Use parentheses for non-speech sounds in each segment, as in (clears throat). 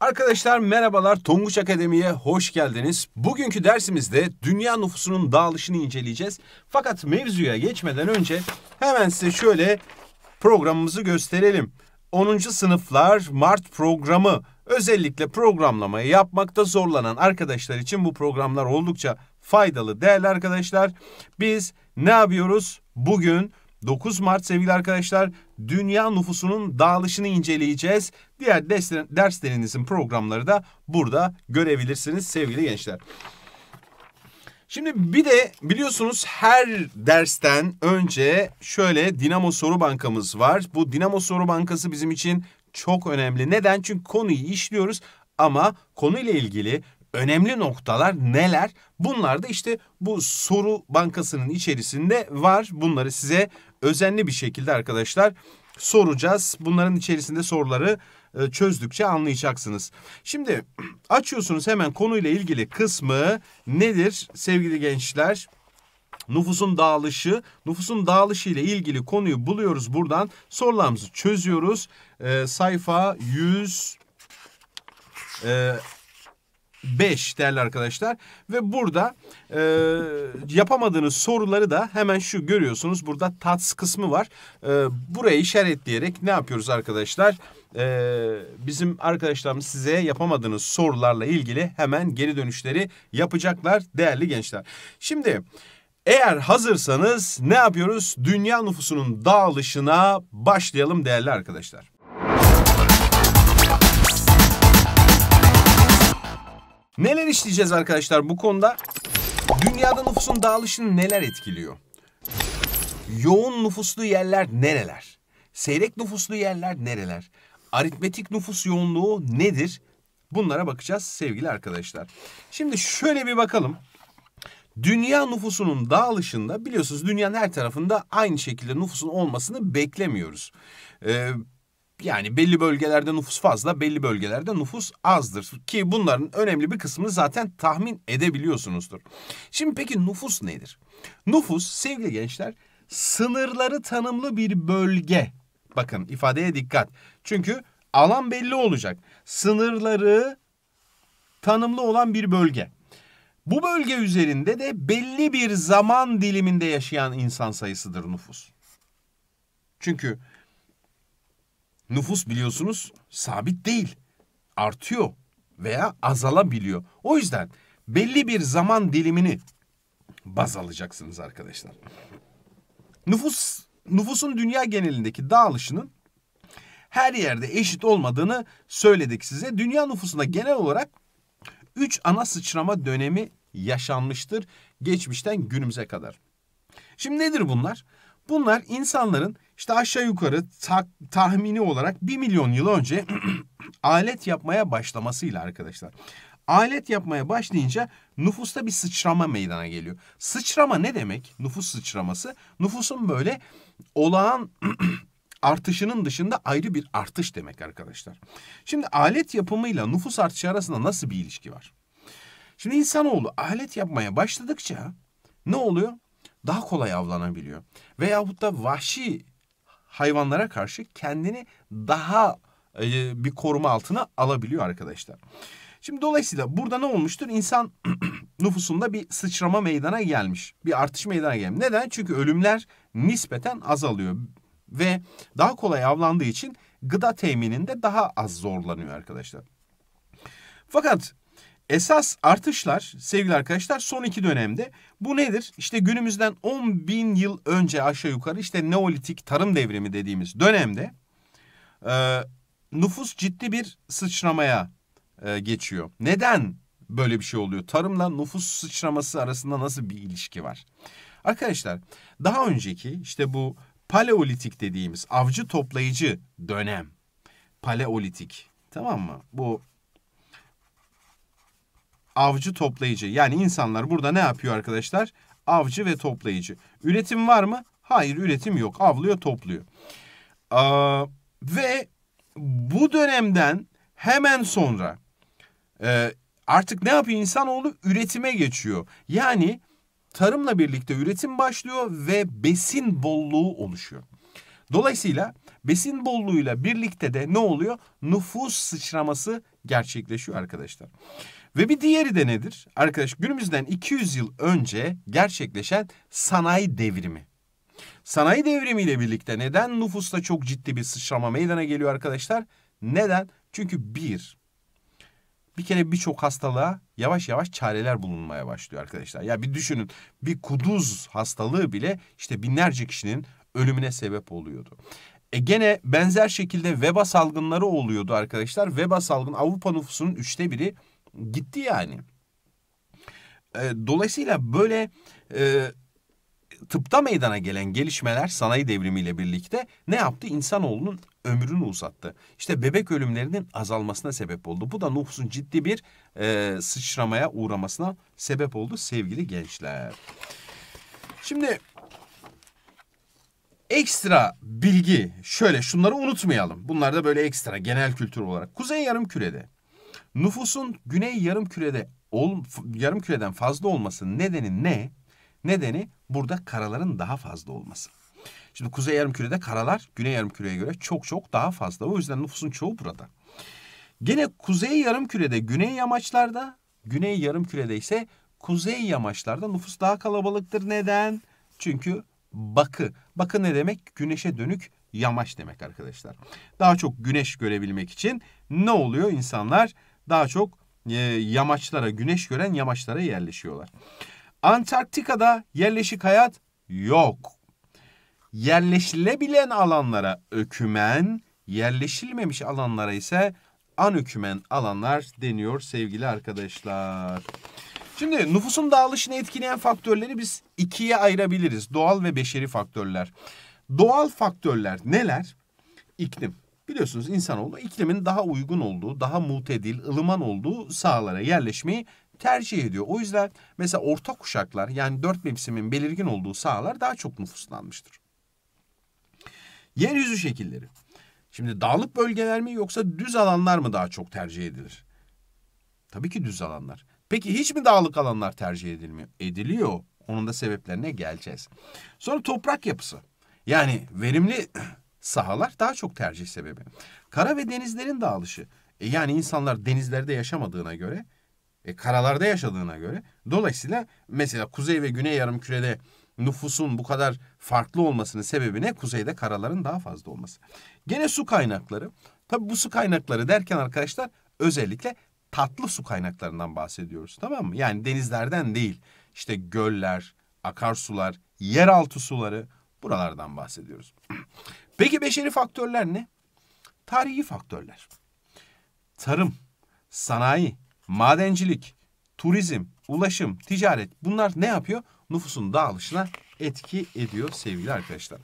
Arkadaşlar merhabalar Tonguç Akademi'ye hoş geldiniz. Bugünkü dersimizde dünya nüfusunun dağılışını inceleyeceğiz. Fakat mevzuya geçmeden önce hemen size şöyle programımızı gösterelim. 10. sınıflar Mart programı özellikle programlamayı yapmakta zorlanan arkadaşlar için bu programlar oldukça faydalı değerli arkadaşlar. Biz ne yapıyoruz? Bugün 9 Mart sevgili arkadaşlar dünya nüfusunun dağılışını inceleyeceğiz. Diğer derslerinizin programları da burada görebilirsiniz sevgili gençler. Şimdi bir de biliyorsunuz her dersten önce şöyle Dinamo Soru Bankamız var. Bu Dinamo Soru Bankası bizim için çok önemli. Neden? Çünkü konuyu işliyoruz ama konuyla ilgili önemli noktalar neler? Bunlar da işte bu soru bankasının içerisinde var. Bunları size özenli bir şekilde arkadaşlar soracağız. Bunların içerisinde soruları e, çözdükçe anlayacaksınız. Şimdi (clears throat) açıyorsunuz hemen konuyla ilgili kısmı nedir sevgili gençler? Nüfusun dağılışı, nüfusun dağılışı ile ilgili konuyu buluyoruz buradan. Sorularımızı çözüyoruz. E, sayfa 100 e, 5 değerli arkadaşlar. Ve burada e, yapamadığınız soruları da hemen şu görüyorsunuz. Burada tats kısmı var. E, burayı işaretleyerek ne yapıyoruz arkadaşlar? E, bizim arkadaşlarımız size yapamadığınız sorularla ilgili hemen geri dönüşleri yapacaklar değerli gençler. Şimdi... Eğer hazırsanız ne yapıyoruz? Dünya nüfusunun dağılışına başlayalım değerli arkadaşlar. Neler işleyeceğiz arkadaşlar bu konuda? Dünyada nüfusun dağılışını neler etkiliyor? Yoğun nüfuslu yerler nereler? Seyrek nüfuslu yerler nereler? Aritmetik nüfus yoğunluğu nedir? Bunlara bakacağız sevgili arkadaşlar. Şimdi şöyle bir bakalım. Dünya nüfusunun dağılışında biliyorsunuz dünyanın her tarafında aynı şekilde nüfusun olmasını beklemiyoruz. Ee, yani belli bölgelerde nüfus fazla, belli bölgelerde nüfus azdır. Ki bunların önemli bir kısmını zaten tahmin edebiliyorsunuzdur. Şimdi peki nüfus nedir? Nüfus sevgili gençler sınırları tanımlı bir bölge. Bakın ifadeye dikkat. Çünkü alan belli olacak. Sınırları tanımlı olan bir bölge. Bu bölge üzerinde de belli bir zaman diliminde yaşayan insan sayısıdır nüfus. Çünkü nüfus biliyorsunuz sabit değil. Artıyor veya azalabiliyor. O yüzden belli bir zaman dilimini baz alacaksınız arkadaşlar. Nüfus nüfusun dünya genelindeki dağılışının her yerde eşit olmadığını söyledik size. Dünya nüfusunda genel olarak 3 ana sıçrama dönemi yaşanmıştır geçmişten günümüze kadar. Şimdi nedir bunlar? Bunlar insanların işte aşağı yukarı ta tahmini olarak 1 milyon yıl önce (clears throat) alet yapmaya başlamasıyla arkadaşlar. Alet yapmaya başlayınca nüfusta bir sıçrama meydana geliyor. Sıçrama ne demek? Nüfus sıçraması. Nüfusun böyle olağan (clears throat) artışının dışında ayrı bir artış demek arkadaşlar. Şimdi alet yapımıyla nüfus artışı arasında nasıl bir ilişki var? Şimdi insanoğlu alet yapmaya başladıkça ne oluyor? Daha kolay avlanabiliyor. Veyahut da vahşi hayvanlara karşı kendini daha e, bir koruma altına alabiliyor arkadaşlar. Şimdi dolayısıyla burada ne olmuştur? İnsan (clears throat) nüfusunda bir sıçrama meydana gelmiş. Bir artış meydana gelmiş. Neden? Çünkü ölümler nispeten azalıyor. Ve daha kolay avlandığı için gıda temininde daha az zorlanıyor arkadaşlar. Fakat Esas artışlar sevgili arkadaşlar son iki dönemde. Bu nedir? İşte günümüzden 10 bin yıl önce aşağı yukarı işte Neolitik tarım devrimi dediğimiz dönemde e, nüfus ciddi bir sıçramaya e, geçiyor. Neden böyle bir şey oluyor? Tarımla nüfus sıçraması arasında nasıl bir ilişki var? Arkadaşlar daha önceki işte bu paleolitik dediğimiz avcı toplayıcı dönem. Paleolitik tamam mı? Bu avcı toplayıcı. Yani insanlar burada ne yapıyor arkadaşlar? Avcı ve toplayıcı. Üretim var mı? Hayır üretim yok. Avlıyor topluyor. Ee, ve bu dönemden hemen sonra e, artık ne yapıyor insanoğlu? Üretime geçiyor. Yani tarımla birlikte üretim başlıyor ve besin bolluğu oluşuyor. Dolayısıyla besin bolluğuyla birlikte de ne oluyor? Nüfus sıçraması gerçekleşiyor arkadaşlar. Ve bir diğeri de nedir? Arkadaş günümüzden 200 yıl önce gerçekleşen sanayi devrimi. Sanayi devrimiyle birlikte neden nüfusta çok ciddi bir sıçrama meydana geliyor arkadaşlar? Neden? Çünkü bir, bir kere birçok hastalığa yavaş yavaş çareler bulunmaya başlıyor arkadaşlar. Ya bir düşünün bir kuduz hastalığı bile işte binlerce kişinin ölümüne sebep oluyordu. E gene benzer şekilde veba salgınları oluyordu arkadaşlar. Veba salgın Avrupa nüfusunun üçte biri gitti yani. E, dolayısıyla böyle e, tıpta meydana gelen gelişmeler sanayi devrimiyle birlikte ne yaptı? İnsanoğlunun ömrünü uzattı. İşte bebek ölümlerinin azalmasına sebep oldu. Bu da nüfusun ciddi bir e, sıçramaya uğramasına sebep oldu sevgili gençler. Şimdi ekstra bilgi şöyle şunları unutmayalım. Bunlar da böyle ekstra genel kültür olarak. Kuzey yarım kürede Nüfusun güney yarım kürede ol, yarım küreden fazla olmasının nedeni ne? Nedeni burada karaların daha fazla olması. Şimdi kuzey yarım kürede karalar güney yarım küreye göre çok çok daha fazla. O yüzden nüfusun çoğu burada. Gene kuzey yarım kürede güney yamaçlarda, güney yarım kürede ise kuzey yamaçlarda nüfus daha kalabalıktır. Neden? Çünkü bakı. Bakı ne demek? Güneşe dönük yamaç demek arkadaşlar. Daha çok güneş görebilmek için ne oluyor insanlar? daha çok e, yamaçlara, güneş gören yamaçlara yerleşiyorlar. Antarktika'da yerleşik hayat yok. Yerleşilebilen alanlara ökümen, yerleşilmemiş alanlara ise anökümen alanlar deniyor sevgili arkadaşlar. Şimdi nüfusun dağılışını etkileyen faktörleri biz ikiye ayırabiliriz. Doğal ve beşeri faktörler. Doğal faktörler neler? İklim. Biliyorsunuz insanoğlu iklimin daha uygun olduğu, daha mutedil, ılıman olduğu sahalara yerleşmeyi tercih ediyor. O yüzden mesela orta kuşaklar yani dört mevsimin belirgin olduğu sahalar daha çok nüfuslanmıştır. Yeryüzü şekilleri. Şimdi dağlık bölgeler mi yoksa düz alanlar mı daha çok tercih edilir? Tabii ki düz alanlar. Peki hiç mi dağlık alanlar tercih edilmiyor? Ediliyor. Onun da sebeplerine geleceğiz. Sonra toprak yapısı. Yani verimli sahalar daha çok tercih sebebi. Kara ve denizlerin dağılışı. E yani insanlar denizlerde yaşamadığına göre, e, karalarda yaşadığına göre dolayısıyla mesela kuzey ve güney yarımkürede nüfusun bu kadar farklı olmasının sebebi ne? Kuzeyde karaların daha fazla olması. Gene su kaynakları. Tabi bu su kaynakları derken arkadaşlar özellikle tatlı su kaynaklarından bahsediyoruz tamam mı? Yani denizlerden değil işte göller, akarsular, yeraltı suları buralardan bahsediyoruz. (clears throat) Peki beşeri faktörler ne? Tarihi faktörler. Tarım, sanayi, madencilik, turizm, ulaşım, ticaret bunlar ne yapıyor? Nüfusun dağılışına etki ediyor sevgili arkadaşlar.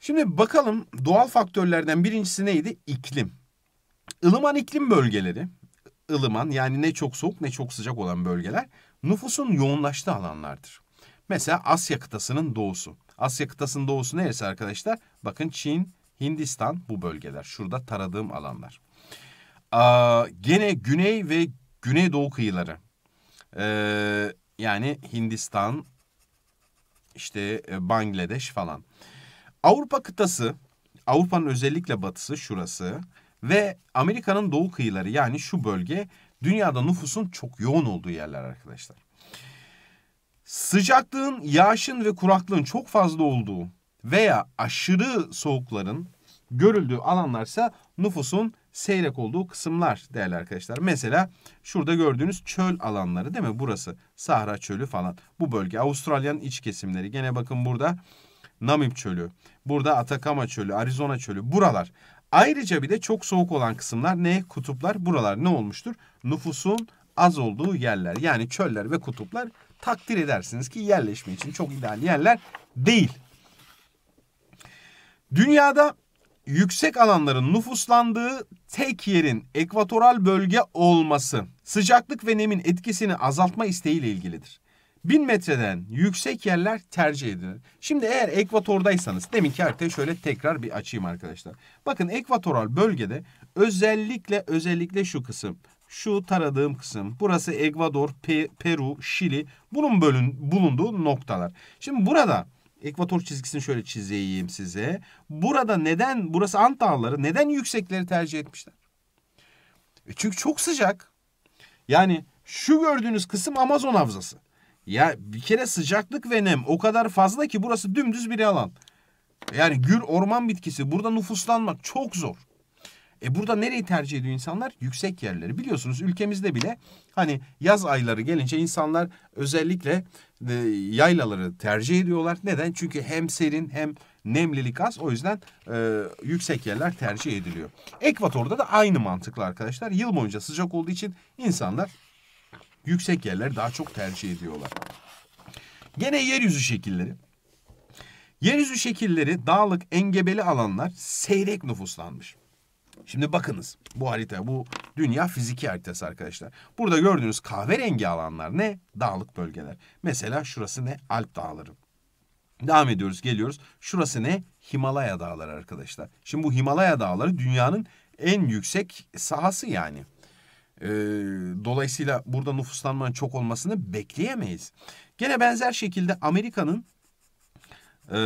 Şimdi bakalım doğal faktörlerden birincisi neydi? İklim. Ilıman iklim bölgeleri, ılıman yani ne çok soğuk ne çok sıcak olan bölgeler nüfusun yoğunlaştığı alanlardır. Mesela Asya kıtasının doğusu. Asya kıtasında olsun neresi arkadaşlar? Bakın Çin, Hindistan bu bölgeler. Şurada taradığım alanlar. Aa, gene güney ve güneydoğu kıyıları. Ee, yani Hindistan, işte e, Bangladeş falan. Avrupa kıtası, Avrupa'nın özellikle batısı şurası ve Amerika'nın doğu kıyıları yani şu bölge dünyada nüfusun çok yoğun olduğu yerler arkadaşlar. Sıcaklığın, yağışın ve kuraklığın çok fazla olduğu veya aşırı soğukların görüldüğü alanlarsa nüfusun seyrek olduğu kısımlar değerli arkadaşlar. Mesela şurada gördüğünüz çöl alanları değil mi? Burası Sahra Çölü falan. Bu bölge Avustralya'nın iç kesimleri. Gene bakın burada Namib Çölü, burada Atakama Çölü, Arizona Çölü buralar. Ayrıca bir de çok soğuk olan kısımlar ne? Kutuplar buralar ne olmuştur? Nüfusun az olduğu yerler yani çöller ve kutuplar takdir edersiniz ki yerleşme için çok ideal yerler değil. Dünyada yüksek alanların nüfuslandığı tek yerin ekvatoral bölge olması sıcaklık ve nemin etkisini azaltma isteğiyle ilgilidir. 1000 metreden yüksek yerler tercih edilir. Şimdi eğer ekvatordaysanız deminki haritayı şöyle tekrar bir açayım arkadaşlar. Bakın ekvatoral bölgede özellikle özellikle şu kısım şu taradığım kısım. Burası Ekvador, Pe Peru, Şili. Bunun bölün, bulunduğu noktalar. Şimdi burada ekvator çizgisini şöyle çizeyim size. Burada neden burası Ant Dağları neden yüksekleri tercih etmişler? E çünkü çok sıcak. Yani şu gördüğünüz kısım Amazon havzası. Ya bir kere sıcaklık ve nem o kadar fazla ki burası dümdüz bir alan. Yani gür orman bitkisi burada nüfuslanmak çok zor. E burada nereyi tercih ediyor insanlar? Yüksek yerleri. Biliyorsunuz ülkemizde bile hani yaz ayları gelince insanlar özellikle e, yaylaları tercih ediyorlar. Neden? Çünkü hem serin hem nemlilik az. O yüzden e, yüksek yerler tercih ediliyor. Ekvatorda da aynı mantıklı arkadaşlar. Yıl boyunca sıcak olduğu için insanlar yüksek yerleri daha çok tercih ediyorlar. Gene yeryüzü şekilleri. Yeryüzü şekilleri dağlık engebeli alanlar seyrek nüfuslanmış. Şimdi bakınız bu harita bu dünya fiziki haritası arkadaşlar. Burada gördüğünüz kahverengi alanlar ne? Dağlık bölgeler. Mesela şurası ne? Alp dağları. Devam ediyoruz geliyoruz. Şurası ne? Himalaya dağları arkadaşlar. Şimdi bu Himalaya dağları dünyanın en yüksek sahası yani. Ee, dolayısıyla burada nüfuslanmanın çok olmasını bekleyemeyiz. Gene benzer şekilde Amerika'nın e,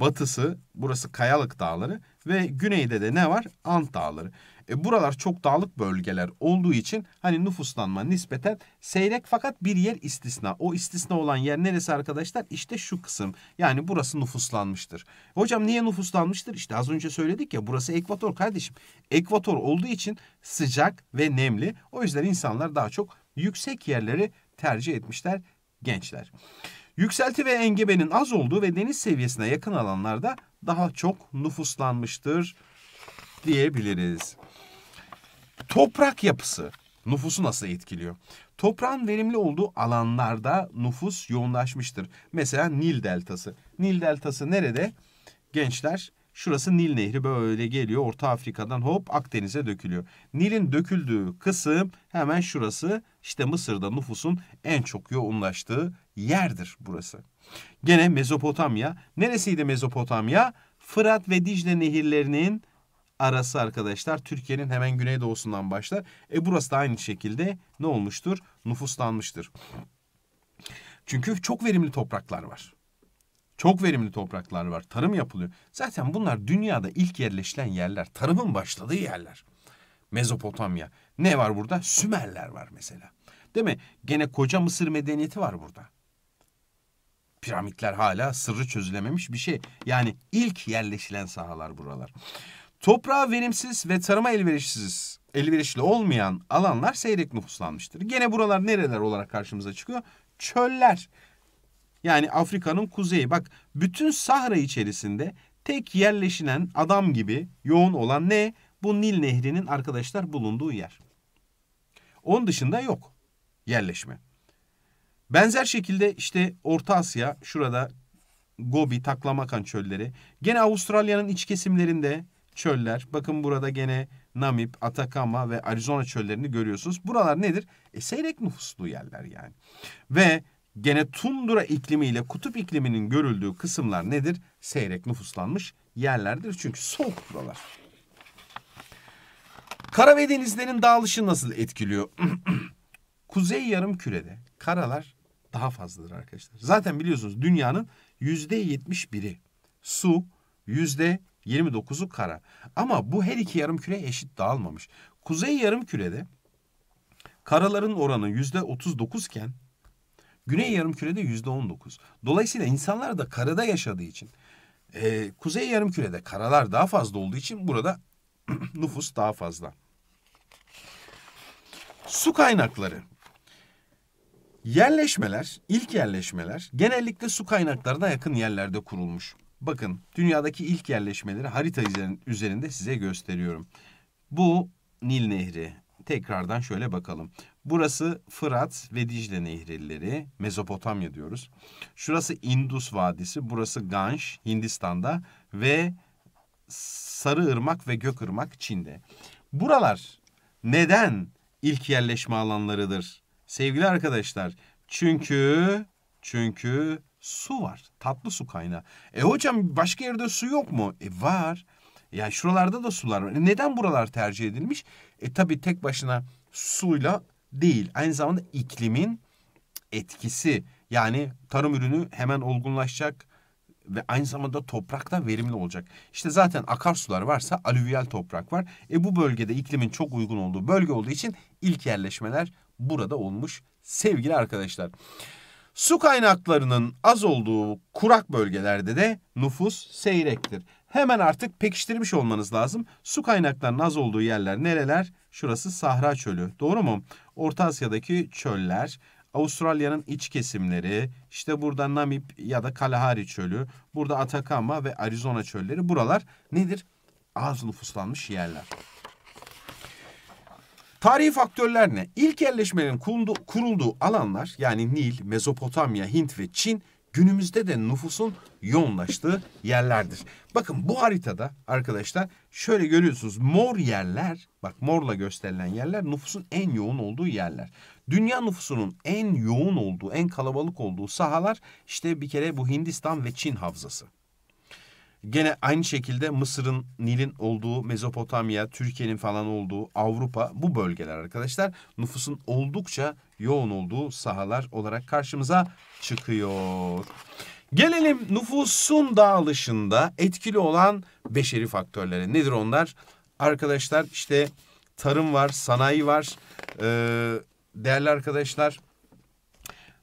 batısı burası Kayalık Dağları ve güneyde de ne var? Ant Dağları. E, buralar çok dağlık bölgeler olduğu için hani nüfuslanma nispeten seyrek fakat bir yer istisna. O istisna olan yer neresi arkadaşlar? İşte şu kısım. Yani burası nüfuslanmıştır. Hocam niye nüfuslanmıştır? İşte az önce söyledik ya burası ekvator kardeşim. Ekvator olduğu için sıcak ve nemli. O yüzden insanlar daha çok yüksek yerleri tercih etmişler gençler. Yükselti ve engebenin az olduğu ve deniz seviyesine yakın alanlarda daha çok nüfuslanmıştır diyebiliriz. Toprak yapısı nüfusu nasıl etkiliyor? Toprağın verimli olduğu alanlarda nüfus yoğunlaşmıştır. Mesela Nil Deltası. Nil Deltası nerede? Gençler şurası Nil Nehri böyle geliyor. Orta Afrika'dan hop Akdeniz'e dökülüyor. Nil'in döküldüğü kısım hemen şurası. İşte Mısır'da nüfusun en çok yoğunlaştığı yerdir burası. Gene Mezopotamya. Neresiydi Mezopotamya? Fırat ve Dicle nehirlerinin arası arkadaşlar. Türkiye'nin hemen güneydoğusundan başlar. E burası da aynı şekilde ne olmuştur? Nüfuslanmıştır. Çünkü çok verimli topraklar var. Çok verimli topraklar var. Tarım yapılıyor. Zaten bunlar dünyada ilk yerleşilen yerler. Tarımın başladığı yerler. Mezopotamya. Ne var burada? Sümerler var mesela. Değil mi? Gene koca Mısır medeniyeti var burada piramitler hala sırrı çözülememiş bir şey. Yani ilk yerleşilen sahalar buralar. Toprağa verimsiz ve tarıma elverişsiz, elverişli olmayan alanlar seyrek nüfuslanmıştır. Gene buralar nereler olarak karşımıza çıkıyor? Çöller. Yani Afrika'nın kuzeyi. Bak bütün Sahra içerisinde tek yerleşinen adam gibi yoğun olan ne? Bu Nil Nehri'nin arkadaşlar bulunduğu yer. Onun dışında yok yerleşme. Benzer şekilde işte Orta Asya şurada Gobi, Taklamakan çölleri. Gene Avustralya'nın iç kesimlerinde çöller. Bakın burada gene Namib, Atakama ve Arizona çöllerini görüyorsunuz. Buralar nedir? E, seyrek nüfuslu yerler yani. Ve gene tundura iklimiyle kutup ikliminin görüldüğü kısımlar nedir? Seyrek nüfuslanmış yerlerdir. Çünkü soğuk buralar. Kara ve denizlerin dağılışı nasıl etkiliyor? (clears throat) Kuzey yarım kürede karalar daha fazladır arkadaşlar. Zaten biliyorsunuz dünyanın yüzde biri su, yüzde yirmi dokuzu kara. Ama bu her iki yarım küre eşit dağılmamış. Kuzey yarım kürede karaların oranı yüzde otuz dokuzken, güney yarım kürede yüzde on dokuz. Dolayısıyla insanlar da karada yaşadığı için e, kuzey yarım kürede karalar daha fazla olduğu için burada (clears throat) nüfus daha fazla. Su kaynakları Yerleşmeler, ilk yerleşmeler genellikle su kaynaklarına yakın yerlerde kurulmuş. Bakın dünyadaki ilk yerleşmeleri harita üzerinde size gösteriyorum. Bu Nil Nehri. Tekrardan şöyle bakalım. Burası Fırat ve Dicle nehirleri, Mezopotamya diyoruz. Şurası Indus Vadisi, burası Ganj, Hindistan'da ve Sarı Sarıırmak ve Gök Gökırmak Çin'de. Buralar neden ilk yerleşme alanlarıdır? Sevgili arkadaşlar çünkü çünkü su var. Tatlı su kaynağı. E hocam başka yerde su yok mu? E var. Yani şuralarda da sular var. E neden buralar tercih edilmiş? E tabii tek başına suyla değil. Aynı zamanda iklimin etkisi. Yani tarım ürünü hemen olgunlaşacak ve aynı zamanda toprak da verimli olacak. İşte zaten akarsular varsa alüvyal toprak var. E bu bölgede iklimin çok uygun olduğu bölge olduğu için ilk yerleşmeler burada olmuş sevgili arkadaşlar. Su kaynaklarının az olduğu kurak bölgelerde de nüfus seyrektir. Hemen artık pekiştirmiş olmanız lazım. Su kaynaklarının az olduğu yerler nereler? Şurası Sahra Çölü. Doğru mu? Orta Asya'daki çöller, Avustralya'nın iç kesimleri, işte burada Namib ya da Kalahari Çölü, burada Atakama ve Arizona çölleri buralar nedir? Az nüfuslanmış yerler. Tarihi faktörler ne? İlk yerleşmenin kurulduğu alanlar yani Nil, Mezopotamya, Hint ve Çin günümüzde de nüfusun yoğunlaştığı yerlerdir. Bakın bu haritada arkadaşlar şöyle görüyorsunuz mor yerler bak morla gösterilen yerler nüfusun en yoğun olduğu yerler. Dünya nüfusunun en yoğun olduğu en kalabalık olduğu sahalar işte bir kere bu Hindistan ve Çin havzası. Gene aynı şekilde Mısır'ın, Nil'in olduğu Mezopotamya, Türkiye'nin falan olduğu Avrupa bu bölgeler arkadaşlar nüfusun oldukça yoğun olduğu sahalar olarak karşımıza çıkıyor. Gelelim nüfusun dağılışında etkili olan beşeri faktörlere. Nedir onlar? Arkadaşlar işte tarım var, sanayi var. Ee, değerli arkadaşlar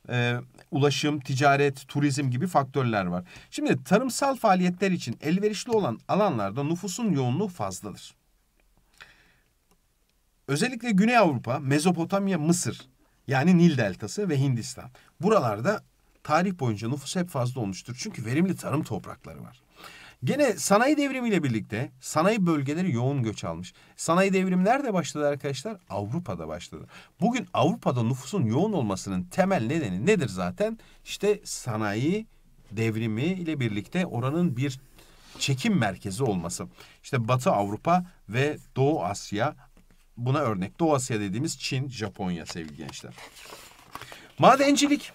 e, ulaşım, ticaret, turizm gibi faktörler var. Şimdi tarımsal faaliyetler için elverişli olan alanlarda nüfusun yoğunluğu fazladır. Özellikle Güney Avrupa, Mezopotamya, Mısır yani Nil Deltası ve Hindistan. Buralarda tarih boyunca nüfus hep fazla olmuştur. Çünkü verimli tarım toprakları var. Gene sanayi devrimiyle birlikte sanayi bölgeleri yoğun göç almış. Sanayi devrimi nerede başladı arkadaşlar? Avrupa'da başladı. Bugün Avrupa'da nüfusun yoğun olmasının temel nedeni nedir zaten? İşte sanayi devrimi ile birlikte oranın bir çekim merkezi olması. İşte Batı Avrupa ve Doğu Asya buna örnek. Doğu Asya dediğimiz Çin, Japonya sevgili gençler. Madencilik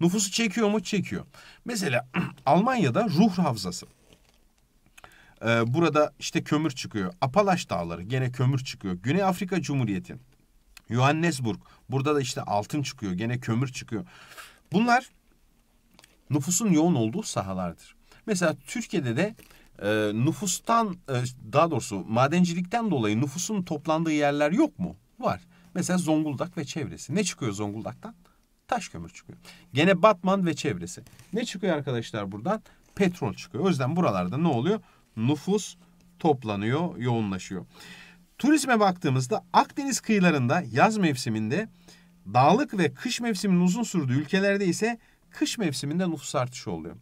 Nüfusu çekiyor mu? Çekiyor. Mesela (clears throat) Almanya'da ruh havzası. Ee, burada işte kömür çıkıyor. Apalaş dağları gene kömür çıkıyor. Güney Afrika Cumhuriyeti. Johannesburg. Burada da işte altın çıkıyor. Gene kömür çıkıyor. Bunlar nüfusun yoğun olduğu sahalardır. Mesela Türkiye'de de e, nüfustan e, daha doğrusu madencilikten dolayı nüfusun toplandığı yerler yok mu? Var. Mesela Zonguldak ve çevresi. Ne çıkıyor Zonguldak'tan? Taş kömür çıkıyor. Gene Batman ve çevresi. Ne çıkıyor arkadaşlar buradan? Petrol çıkıyor. O yüzden buralarda ne oluyor? Nüfus toplanıyor, yoğunlaşıyor. Turizme baktığımızda Akdeniz kıyılarında yaz mevsiminde dağlık ve kış mevsiminin uzun sürdüğü ülkelerde ise kış mevsiminde nüfus artışı oluyor.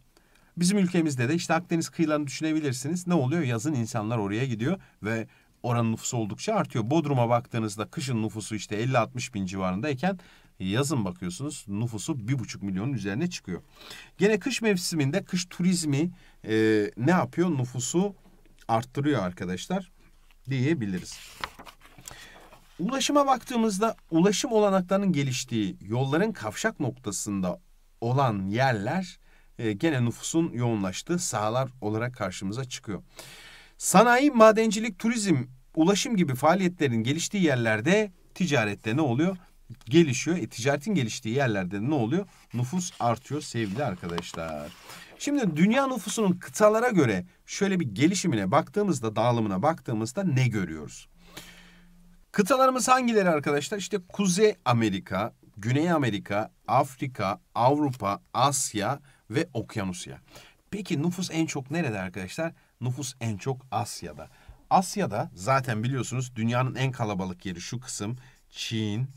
Bizim ülkemizde de işte Akdeniz kıyılarını düşünebilirsiniz. Ne oluyor? Yazın insanlar oraya gidiyor ve oranın nüfusu oldukça artıyor. Bodrum'a baktığınızda kışın nüfusu işte 50-60 bin civarındayken Yazın bakıyorsunuz nüfusu bir buçuk milyonun üzerine çıkıyor. Gene kış mevsiminde kış turizmi e, ne yapıyor? Nüfusu arttırıyor arkadaşlar diyebiliriz. Ulaşıma baktığımızda ulaşım olanaklarının geliştiği yolların kavşak noktasında olan yerler e, gene nüfusun yoğunlaştığı sahalar olarak karşımıza çıkıyor. Sanayi, madencilik, turizm, ulaşım gibi faaliyetlerin geliştiği yerlerde ticarette ne oluyor? gelişiyor. E, ticaretin geliştiği yerlerde ne oluyor? Nüfus artıyor sevgili arkadaşlar. Şimdi dünya nüfusunun kıtalara göre şöyle bir gelişimine baktığımızda, dağılımına baktığımızda ne görüyoruz? Kıtalarımız hangileri arkadaşlar? İşte Kuzey Amerika, Güney Amerika, Afrika, Avrupa, Asya ve Okyanusya. Peki nüfus en çok nerede arkadaşlar? Nüfus en çok Asya'da. Asya'da zaten biliyorsunuz dünyanın en kalabalık yeri şu kısım Çin,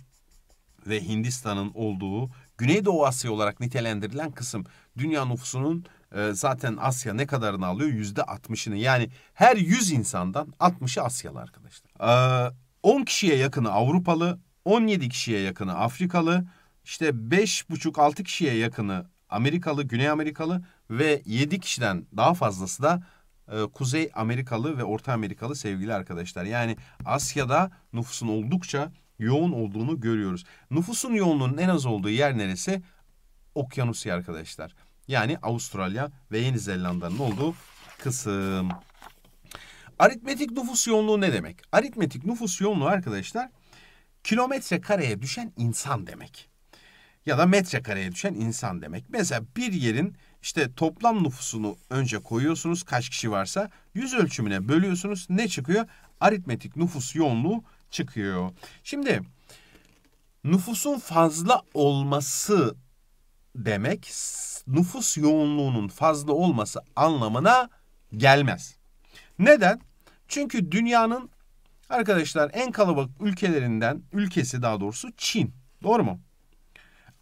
ve Hindistan'ın olduğu Güneydoğu Asya olarak nitelendirilen kısım dünya nüfusunun e, zaten Asya ne kadarını alıyor? Yüzde 60'ını yani her 100 insandan 60'ı Asyalı arkadaşlar. E, 10 kişiye yakını Avrupalı, 17 kişiye yakını Afrikalı, işte 5,5-6 kişiye yakını Amerikalı, Güney Amerikalı ve 7 kişiden daha fazlası da e, Kuzey Amerikalı ve Orta Amerikalı sevgili arkadaşlar. Yani Asya'da nüfusun oldukça yoğun olduğunu görüyoruz. Nüfusun yoğunluğunun en az olduğu yer neresi? Okyanusya arkadaşlar. Yani Avustralya ve Yeni Zelanda'nın olduğu kısım. Aritmetik nüfus yoğunluğu ne demek? Aritmetik nüfus yoğunluğu arkadaşlar kilometre kareye düşen insan demek. Ya da metre kareye düşen insan demek. Mesela bir yerin işte toplam nüfusunu önce koyuyorsunuz kaç kişi varsa yüz ölçümüne bölüyorsunuz ne çıkıyor? Aritmetik nüfus yoğunluğu çıkıyor. Şimdi nüfusun fazla olması demek nüfus yoğunluğunun fazla olması anlamına gelmez. Neden? Çünkü dünyanın arkadaşlar en kalabalık ülkelerinden ülkesi daha doğrusu Çin. Doğru mu?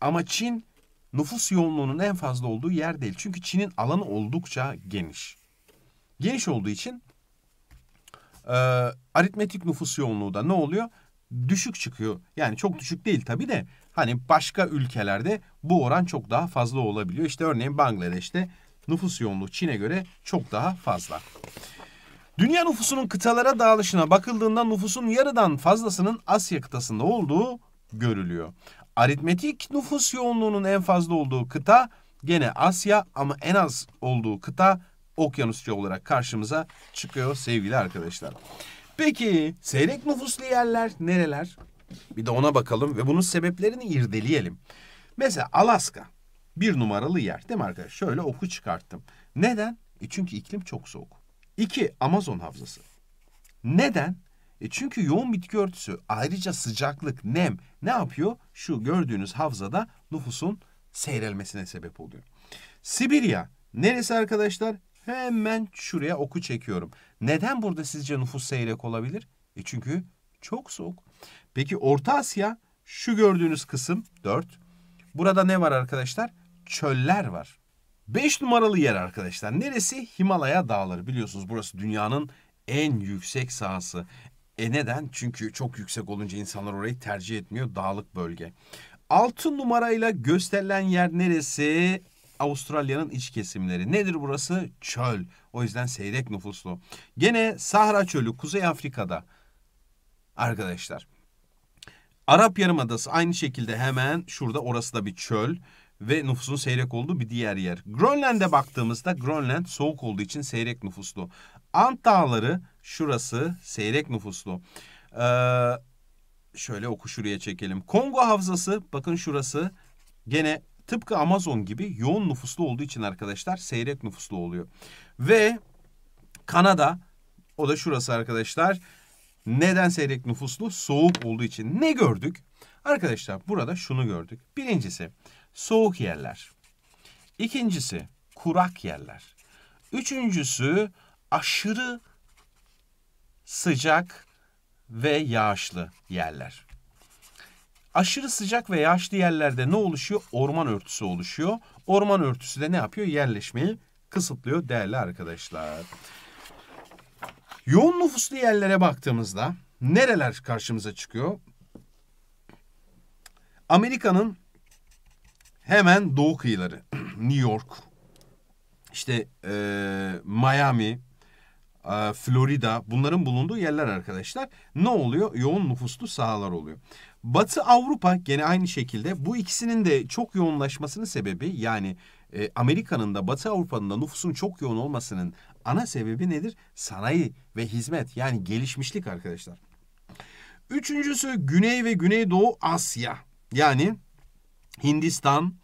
Ama Çin nüfus yoğunluğunun en fazla olduğu yer değil. Çünkü Çin'in alanı oldukça geniş. Geniş olduğu için e, aritmetik nüfus yoğunluğu da ne oluyor? Düşük çıkıyor. Yani çok düşük değil tabii de hani başka ülkelerde bu oran çok daha fazla olabiliyor. İşte örneğin Bangladeş'te nüfus yoğunluğu Çin'e göre çok daha fazla. Dünya nüfusunun kıtalara dağılışına bakıldığında nüfusun yarıdan fazlasının Asya kıtasında olduğu görülüyor. Aritmetik nüfus yoğunluğunun en fazla olduğu kıta gene Asya ama en az olduğu kıta okyanusçu olarak karşımıza çıkıyor sevgili arkadaşlar. Peki seyrek nüfuslu yerler nereler? Bir de ona bakalım ve bunun sebeplerini irdeleyelim. Mesela Alaska bir numaralı yer değil mi arkadaşlar? Şöyle oku çıkarttım. Neden? E çünkü iklim çok soğuk. İki Amazon havzası. Neden? E çünkü yoğun bitki örtüsü ayrıca sıcaklık, nem ne yapıyor? Şu gördüğünüz havzada nüfusun seyrelmesine sebep oluyor. Sibirya neresi arkadaşlar? Hemen şuraya oku çekiyorum. Neden burada sizce nüfus seyrek olabilir? E çünkü çok soğuk. Peki Orta Asya şu gördüğünüz kısım 4. Burada ne var arkadaşlar? Çöller var. 5 numaralı yer arkadaşlar. Neresi? Himalaya Dağları. Biliyorsunuz burası dünyanın en yüksek sahası. E neden? Çünkü çok yüksek olunca insanlar orayı tercih etmiyor. Dağlık bölge. 6 numarayla gösterilen yer neresi? Avustralya'nın iç kesimleri. Nedir burası? Çöl. O yüzden seyrek nüfuslu. Gene Sahra Çölü Kuzey Afrika'da. Arkadaşlar. Arap Yarımadası aynı şekilde hemen şurada orası da bir çöl ve nüfusun seyrek olduğu bir diğer yer. Grönland'e baktığımızda Grönland soğuk olduğu için seyrek nüfuslu. Ant Dağları şurası seyrek nüfuslu. Ee, şöyle oku şuraya çekelim. Kongo Havzası bakın şurası gene Tıpkı Amazon gibi yoğun nüfuslu olduğu için arkadaşlar seyrek nüfuslu oluyor. Ve Kanada o da şurası arkadaşlar. Neden seyrek nüfuslu? Soğuk olduğu için. Ne gördük? Arkadaşlar burada şunu gördük. Birincisi soğuk yerler. İkincisi kurak yerler. Üçüncüsü aşırı sıcak ve yağışlı yerler aşırı sıcak ve yağışlı yerlerde ne oluşuyor? Orman örtüsü oluşuyor. Orman örtüsü de ne yapıyor? Yerleşmeyi kısıtlıyor değerli arkadaşlar. Yoğun nüfuslu yerlere baktığımızda nereler karşımıza çıkıyor? Amerika'nın hemen doğu kıyıları. (clears throat) New York, işte e, Miami, e, Florida bunların bulunduğu yerler arkadaşlar. Ne oluyor? Yoğun nüfuslu sahalar oluyor. Batı Avrupa gene aynı şekilde bu ikisinin de çok yoğunlaşmasının sebebi yani e, Amerika'nın da Batı Avrupa'nın da nüfusun çok yoğun olmasının ana sebebi nedir? Sanayi ve hizmet yani gelişmişlik arkadaşlar. Üçüncüsü Güney ve Güneydoğu Asya yani Hindistan,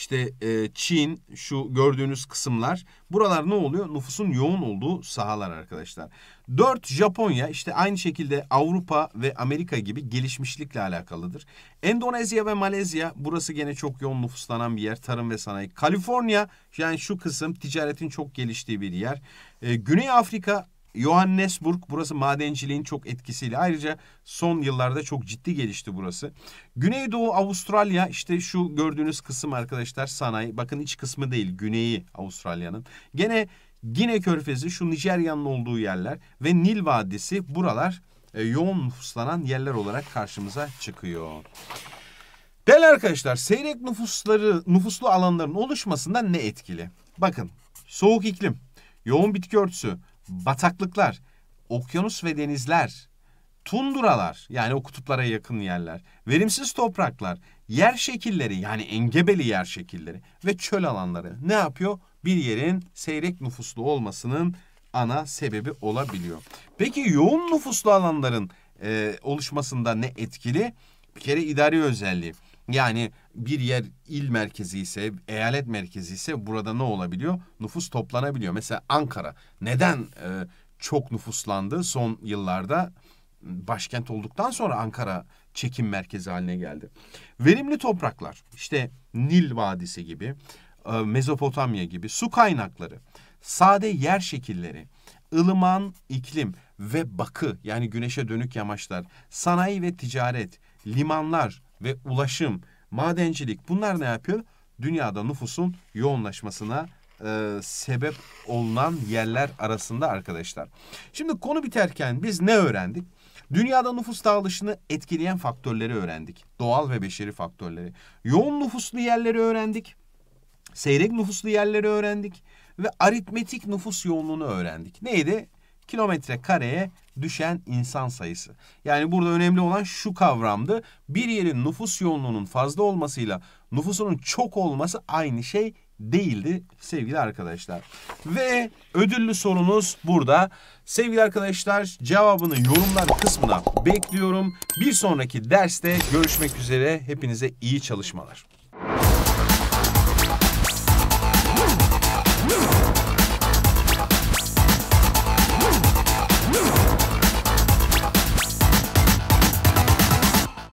işte e, Çin şu gördüğünüz kısımlar buralar ne oluyor? Nüfusun yoğun olduğu sahalar arkadaşlar. Dört Japonya işte aynı şekilde Avrupa ve Amerika gibi gelişmişlikle alakalıdır. Endonezya ve Malezya burası gene çok yoğun nüfuslanan bir yer tarım ve sanayi. Kaliforniya yani şu kısım ticaretin çok geliştiği bir yer. E, Güney Afrika Johannesburg burası madenciliğin çok etkisiyle ayrıca son yıllarda çok ciddi gelişti burası. Güneydoğu Avustralya işte şu gördüğünüz kısım arkadaşlar sanayi bakın iç kısmı değil güneyi Avustralya'nın. Gene Gine Körfezi şu Nijerya'nın olduğu yerler ve Nil Vadisi buralar e, yoğun nüfuslanan yerler olarak karşımıza çıkıyor. Değerli arkadaşlar seyrek nüfusları nüfuslu alanların oluşmasında ne etkili? Bakın soğuk iklim, yoğun bitki örtüsü, bataklıklar, okyanus ve denizler, tunduralar yani o kutuplara yakın yerler, verimsiz topraklar, yer şekilleri yani engebeli yer şekilleri ve çöl alanları ne yapıyor? Bir yerin seyrek nüfuslu olmasının ana sebebi olabiliyor. Peki yoğun nüfuslu alanların e, oluşmasında ne etkili? Bir kere idari özelliği. Yani bir yer il merkezi ise, eyalet merkezi ise burada ne olabiliyor? Nüfus toplanabiliyor. Mesela Ankara neden e, çok nüfuslandı son yıllarda? Başkent olduktan sonra Ankara çekim merkezi haline geldi. Verimli topraklar işte Nil Vadisi gibi, e, Mezopotamya gibi su kaynakları, sade yer şekilleri, ılıman iklim ve bakı yani güneşe dönük yamaçlar, sanayi ve ticaret, limanlar, ve ulaşım, madencilik bunlar ne yapıyor? Dünyada nüfusun yoğunlaşmasına e, sebep olunan yerler arasında arkadaşlar. Şimdi konu biterken biz ne öğrendik? Dünyada nüfus dağılışını etkileyen faktörleri öğrendik. Doğal ve beşeri faktörleri. Yoğun nüfuslu yerleri öğrendik. Seyrek nüfuslu yerleri öğrendik. Ve aritmetik nüfus yoğunluğunu öğrendik. Neydi? kilometre kareye düşen insan sayısı. Yani burada önemli olan şu kavramdı. Bir yerin nüfus yoğunluğunun fazla olmasıyla nüfusunun çok olması aynı şey değildi sevgili arkadaşlar. Ve ödüllü sorunuz burada. Sevgili arkadaşlar cevabını yorumlar kısmına bekliyorum. Bir sonraki derste görüşmek üzere. Hepinize iyi çalışmalar.